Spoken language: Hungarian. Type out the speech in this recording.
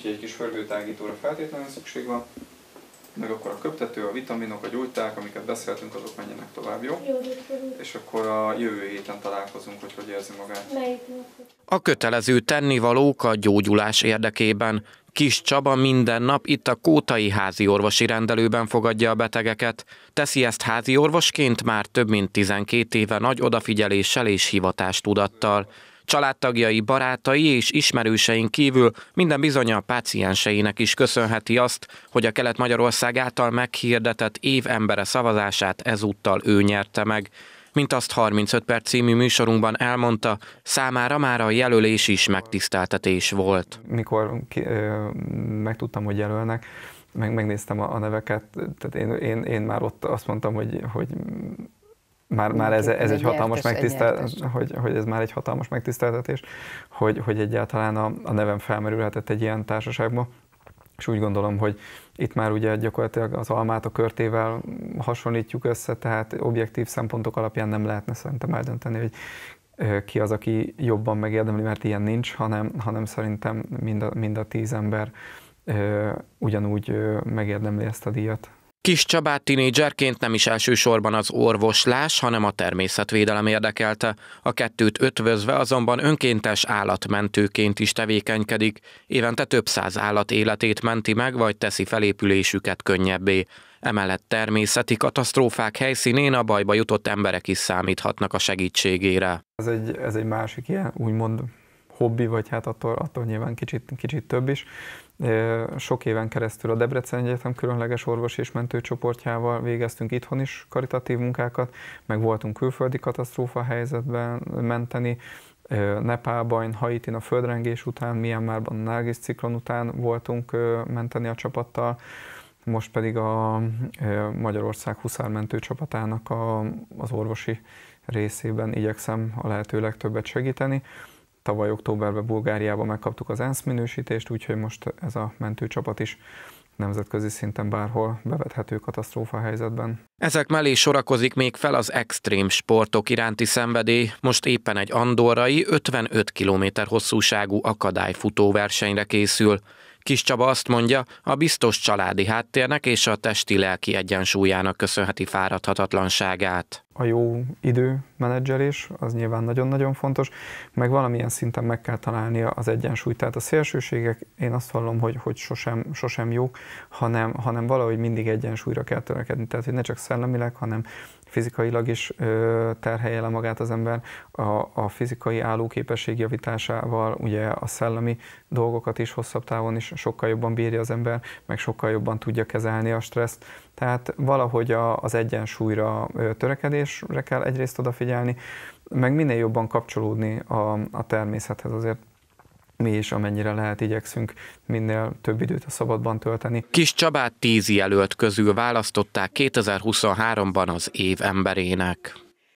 úgyhogy egy kis hörgőtágítóra feltétlenül szükség van, meg akkor a köptető, a vitaminok, a gyógyták, amiket beszéltünk, azok menjenek tovább, jó? jó és akkor a jövő héten találkozunk, hogy hogy érzi magát. A kötelező tennivalók a gyógyulás érdekében. Kis Csaba minden nap itt a Kótai házi orvosi rendelőben fogadja a betegeket. Teszi ezt házi orvosként már több mint 12 éve nagy odafigyeléssel és hivatástudattal. tudattal. Családtagjai, barátai és ismerőseink kívül minden bizony a pácienseinek is köszönheti azt, hogy a Kelet-Magyarország által meghirdetett év embere szavazását ezúttal ő nyerte meg. Mint azt 35 perc című műsorunkban elmondta, számára már a jelölés is megtiszteltetés volt. Mikor ki, ö, megtudtam, hogy jelölnek, meg megnéztem a, a neveket, tehát én, én, én már ott azt mondtam, hogy, hogy már, már ez, ez egy hatalmas megtiszteltetés, hogy, hogy ez már egy hatalmas megtiszteltetés, hogy, hogy egyáltalán a, a nevem felmerülhetett egy ilyen társaságba, és úgy gondolom, hogy itt már ugye gyakorlatilag az almát a körtével hasonlítjuk össze, tehát objektív szempontok alapján nem lehetne szerintem eldönteni, hogy ki az, aki jobban megérdemli, mert ilyen nincs, hanem, hanem szerintem mind a, mind a tíz ember ugyanúgy megérdemli ezt a díjat. Kis Csabát tinédzserként nem is elsősorban az orvoslás, hanem a természetvédelem érdekelte. A kettőt ötvözve azonban önkéntes állatmentőként is tevékenykedik. Évente több száz állat életét menti meg, vagy teszi felépülésüket könnyebbé. Emellett természeti katasztrófák helyszínén a bajba jutott emberek is számíthatnak a segítségére. Ez egy, ez egy másik ilyen úgymond hobbi, vagy hát attól, attól nyilván kicsit, kicsit több is. Sok éven keresztül a Debrecen Egyetem különleges orvosi és mentőcsoportjával végeztünk itthon is karitatív munkákat, meg voltunk külföldi katasztrófa helyzetben menteni, Nepálban, Haitin a földrengés után, Myanmarban a Nágis ciklon után voltunk menteni a csapattal, most pedig a Magyarország huszármentő csapatának a, az orvosi részében igyekszem a lehető legtöbbet segíteni tavaly októberben Bulgáriában megkaptuk az ENSZ minősítést, úgyhogy most ez a mentőcsapat is nemzetközi szinten bárhol bevethető katasztrófa helyzetben. Ezek mellé sorakozik még fel az extrém sportok iránti szenvedély, most éppen egy Andorrai 55 km hosszúságú versenyre készül. Kis Csaba azt mondja, a biztos családi háttérnek és a testi-lelki egyensúlyának köszönheti fáradhatatlanságát. A jó időmenedzselés az nyilván nagyon-nagyon fontos, meg valamilyen szinten meg kell találnia az egyensúlyt. Tehát a szélsőségek, én azt hallom, hogy, hogy sosem, sosem jók, hanem, hanem valahogy mindig egyensúlyra kell törekedni. Tehát, hogy ne csak szellemileg, hanem fizikailag is terhelje le magát az ember, a, a fizikai állóképesség javításával ugye a szellemi dolgokat is hosszabb távon is sokkal jobban bírja az ember, meg sokkal jobban tudja kezelni a stresszt. Tehát valahogy a, az egyensúlyra, törekedésre kell egyrészt odafigyelni, meg minél jobban kapcsolódni a, a természethez. Azért mi is amennyire lehet igyekszünk minél több időt a szabadban tölteni. Kis Csabát tíz jelölt közül választották 2023-ban az év emberének.